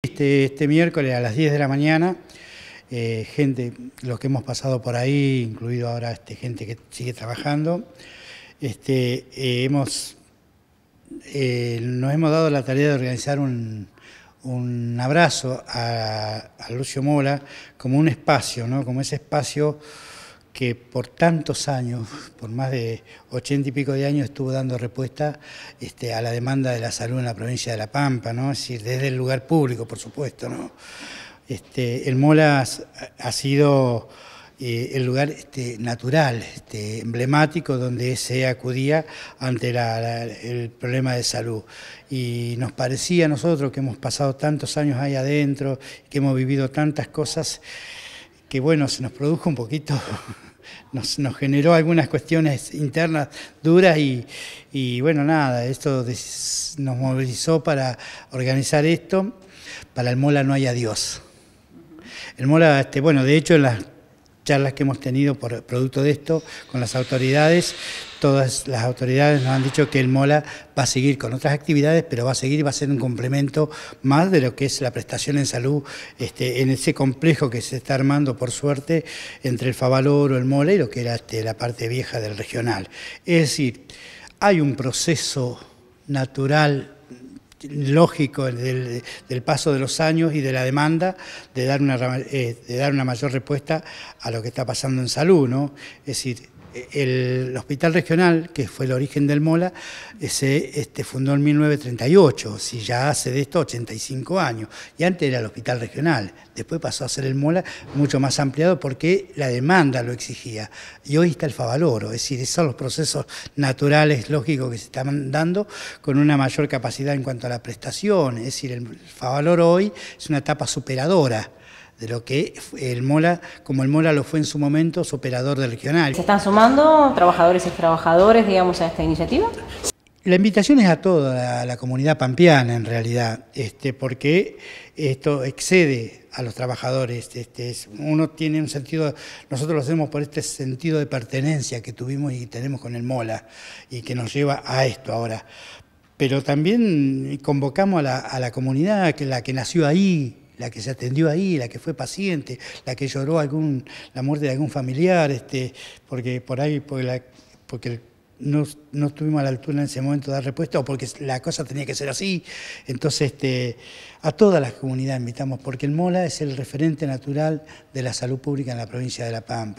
Este, este, miércoles a las 10 de la mañana, eh, gente, los que hemos pasado por ahí, incluido ahora este, gente que sigue trabajando, este, eh, hemos, eh, nos hemos dado la tarea de organizar un, abrazo a, Lucio Mola como un espacio, como ese espacio que por tantos años, por más de ochenta y pico de años, estuvo dando respuesta este, a la demanda de la salud en la provincia de La Pampa, ¿no? Es decir, desde el lugar público, por supuesto, ¿no? Este, el Molas ha sido eh, el lugar este, natural, este, emblemático, donde se acudía ante el problema de salud. Y nos parecía a nosotros que hemos pasado tantos años ahí adentro, que hemos vivido tantas cosas, que bueno, se nos produjo un poquito, nos, generó algunas cuestiones internas duras y, bueno, nada, esto nos movilizó para organizar esto. Para el Mola no hay adiós. El Mola, este, bueno, de hecho en las charlas que hemos tenido por producto de esto con las autoridades, todas las autoridades nos han dicho que el MOLA va a seguir con otras actividades, pero va a seguir y va a ser un complemento más de lo que es la prestación en salud este, en ese complejo que se está armando, por suerte, entre el Favaloro, el MOLA y lo que era este, la parte vieja del regional. Es decir, hay un proceso natural lógico del, paso de los años y de la demanda de dar, una, eh, de dar una mayor respuesta a lo que está pasando en salud, ¿no? Es decir, eh, el hospital regional, que fue el origen del MOLA, eh, se este, fundó en 1938, si ya hace de esto 85 años, y antes era el hospital regional, después pasó a ser el MOLA mucho más ampliado porque la demanda lo exigía, y hoy está el Favaloro, es decir, esos son los procesos naturales, lógicos que se están dando con una mayor capacidad en cuanto a la prestación, es decir, el Favaloro hoy es una etapa superadora, de lo que el Mola, como el Mola lo fue en su momento, su operador del regional. ¿Se están sumando trabajadores y trabajadores, digamos, a esta iniciativa? La invitación es a toda la, comunidad pampeana, en realidad, este, porque esto excede a los trabajadores. Este, es, uno tiene un sentido, nosotros lo hacemos por este sentido de pertenencia que tuvimos y tenemos con el Mola y que nos lleva a esto ahora. Pero también convocamos a la, comunidad, que la que nació ahí, la que se atendió ahí, la que fue paciente, la que lloró la muerte de algún familiar, este, porque por ahí, porque, porque no, no, estuvimos a la altura en ese momento de dar respuesta o porque la cosa tenía que ser así. Entonces, este, a todas las comunidades invitamos, porque el MOLA es el referente natural de la salud pública en la provincia de La Pampa.